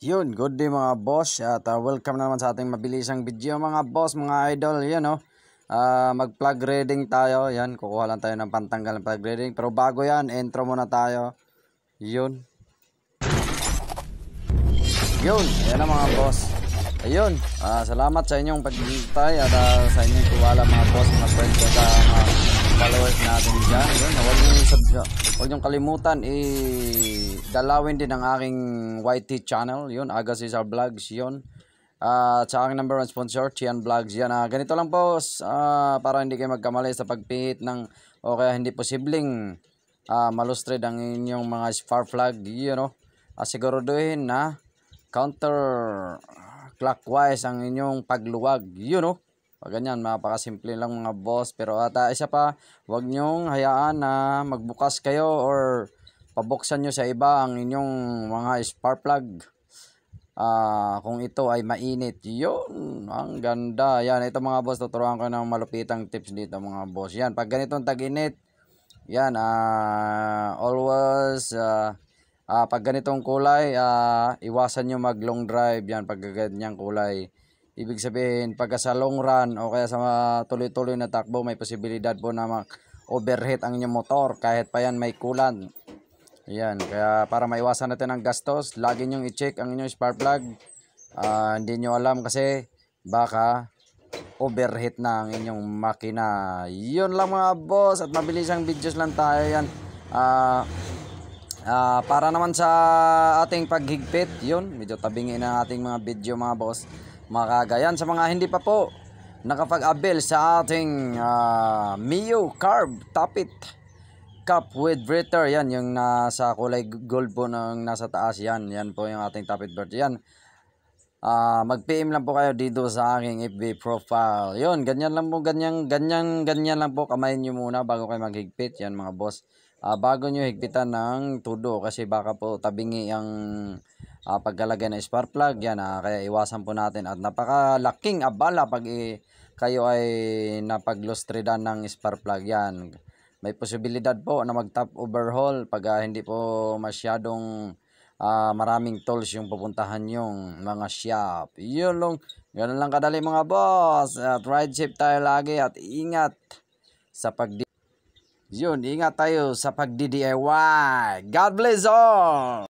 Yun, good day mga boss at uh, welcome naman sa ating mabilisang video mga boss, mga idol, yan o. Oh. Uh, ah, mag plug reading tayo, yan, kukuha lang tayo ng pantanggal ng plug reading. Pero bago yan, intro muna tayo. Yun. Yun, yan mga boss. Ayun, uh, salamat sa inyong paghintay at uh, sa inyong tiwala mga boss, mga friends at uh, mga followers natin dyan. Yun, huwag niyong, huwag niyong kalimutan i... Eh dalawin din ang aking YT channel. Yun, Aga our Vlogs. Yun. Uh, sa aking number one sponsor, Tian Vlogs. Yan. Uh, ganito lang po uh, para hindi kayo magkamali sa pagpihit ng o kaya hindi posibleng uh, ah, malustrade ang inyong mga far flag. You know, uh, siguraduhin na counter clockwise ang inyong pagluwag. You know, pag ganyan, mapakasimple lang mga boss. Pero ata isa pa, wag nyong hayaan na magbukas kayo or pabuksan nyo sa iba ang inyong mga spark plug uh, kung ito ay mainit yun ang ganda yan ito mga boss tuturuan ko ng malupitang tips dito mga boss yan pag ganitong taginit yan uh, always uh, uh, pag ganitong kulay uh, iwasan nyo mag long drive yan pag ganyang kulay ibig sabihin pag sa long run o kaya sa tuloy-tuloy na takbo may posibilidad po na mag overheat ang inyong motor kahit pa yan may kulan Ayan, kaya para maiwasan natin ang gastos, lagi nyong i-check ang inyong spark plug. Uh, hindi nyo alam kasi baka overheat na ang inyong makina. Yun lang mga boss at mabilis ang videos lang tayo yan. Uh, ah, uh, ah, para naman sa ating paghigpit, yun, medyo tabingin ang ating mga video mga boss. Makagayan sa mga hindi pa po nakapag-abel sa ating uh, Mio Carb Tapit cup with Britter. Yan, yung nasa kulay gold po ng nasa taas. Yan, yan po yung ating top bird. Yan. Uh, ah, mag-PM lang po kayo dito sa aking FB profile. Yun, ganyan lang po, ganyan, ganyan, ganyan lang po. Kamayin nyo muna bago kayo maghigpit. Yan mga boss. Uh, bago nyo higpitan ng tudo kasi baka po tabingi ang uh, pagkalagay ng spark plug. Yan, uh, kaya iwasan po natin. At napakalaking abala pag i kayo ay napaglostridan ng spark plug. Yan may posibilidad po na mag-top overhaul pag uh, hindi po masyadong uh, maraming tolls yung pupuntahan yung mga shop. Yun lang. Ganun lang kadali mga boss. At ride safe tayo lagi at ingat sa pag Yun, ingat tayo sa pag-DIY. God bless all!